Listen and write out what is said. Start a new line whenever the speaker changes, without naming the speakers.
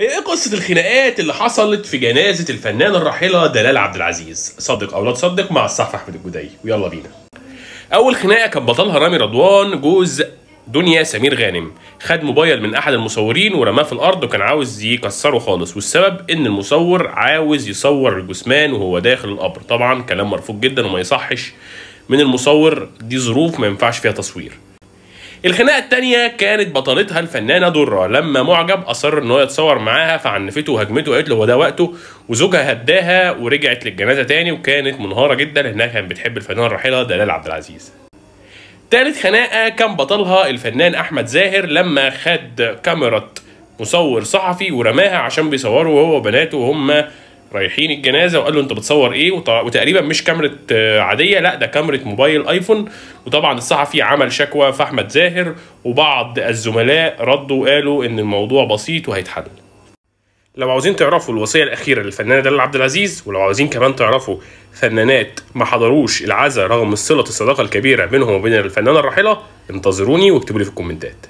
ايه قصه الخناقات اللي حصلت في جنازه الفنانه الراحله دلال عبد العزيز صدق او لا تصدق مع الصحفي احمد الجدعي ويلا بينا اول خناقه كان بطلها رامي رضوان جوز دنيا سمير غانم خد موبايل من احد المصورين ورماه في الارض وكان عاوز يكسره خالص والسبب ان المصور عاوز يصور الجثمان وهو داخل القبر طبعا كلام مرفوض جدا وما يصحش من المصور دي ظروف ما ينفعش فيها تصوير الخناقه الثانيه كانت بطلتها الفنانه دره لما معجب اصر ان هو يتصور معاها فعنفته وهجمته وقالت له هو ده وقته وزوجها هداها ورجعت للجنازه تاني وكانت منهاره جدا لانها كانت بتحب الفنانه الراحله دلال عبد العزيز تالت خناقه كان بطلها الفنان احمد زاهر لما خد كاميرا مصور صحفي ورماها عشان بيصوروا هو وبناته وهم رايحين الجنازه وقال له انت بتصور ايه وتقريبا مش كاميرا آه، عاديه لا ده كاميرا موبايل ايفون وطبعا الصحفي عمل شكوى في احمد زاهر وبعض الزملاء ردوا وقالوا ان الموضوع بسيط وهيتحل لو عاوزين تعرفوا الوصيه الاخيره للفنانه دلال عبد العزيز ولو عاوزين كمان تعرفوا فنانات ما حضروش العزاء رغم صله الصداقه الكبيره بينهم وبين الفنانه الراحله انتظروني واكتبوا لي في الكومنتات